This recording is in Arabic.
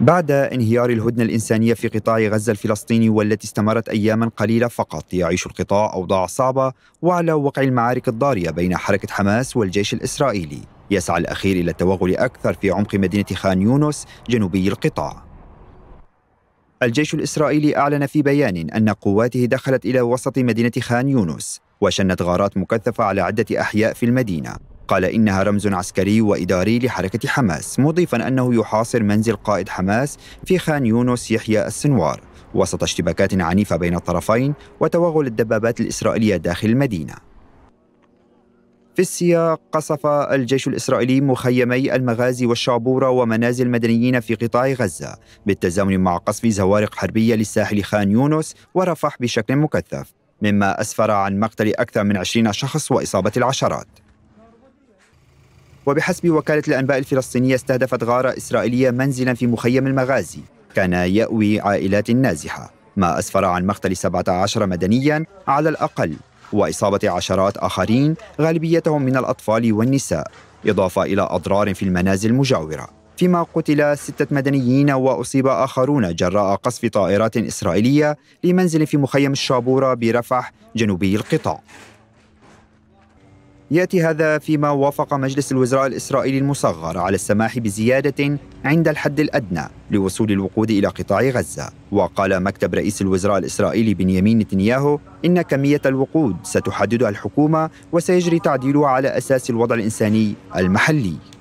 بعد انهيار الهدنة الإنسانية في قطاع غزة الفلسطيني والتي استمرت أياما قليلة فقط يعيش القطاع أوضاع صعبة وعلى وقع المعارك الضارية بين حركة حماس والجيش الإسرائيلي يسعى الأخير إلى التوغل أكثر في عمق مدينة خان يونس جنوبي القطاع الجيش الإسرائيلي أعلن في بيان أن قواته دخلت إلى وسط مدينة خان يونس وشنت غارات مكثفة على عدة أحياء في المدينة قال إنها رمز عسكري وإداري لحركة حماس مضيفا أنه يحاصر منزل قائد حماس في خان يونس يحيى السنوار وسط اشتباكات عنيفة بين الطرفين وتوغل الدبابات الإسرائيلية داخل المدينة في السياق قصف الجيش الإسرائيلي مخيمي المغازي والشعبورة ومنازل مدنيين في قطاع غزة بالتزامن مع قصف زوارق حربية للساحل خان يونس ورفح بشكل مكثف مما أسفر عن مقتل أكثر من 20 شخص وإصابة العشرات وبحسب وكالة الأنباء الفلسطينية استهدفت غارة إسرائيلية منزلا في مخيم المغازي كان يأوي عائلات نازحة ما أسفر عن مقتل 17 مدنيا على الأقل وإصابة عشرات آخرين غالبيتهم من الأطفال والنساء إضافة إلى أضرار في المنازل المجاورة فيما قتل ستة مدنيين وأصيب آخرون جراء قصف طائرات إسرائيلية لمنزل في مخيم الشابورة برفح جنوبي القطاع ياتي هذا فيما وافق مجلس الوزراء الاسرائيلي المصغر على السماح بزياده عند الحد الادنى لوصول الوقود الى قطاع غزه، وقال مكتب رئيس الوزراء الاسرائيلي بنيامين نتنياهو ان كميه الوقود ستحددها الحكومه وسيجري تعديلها على اساس الوضع الانساني المحلي.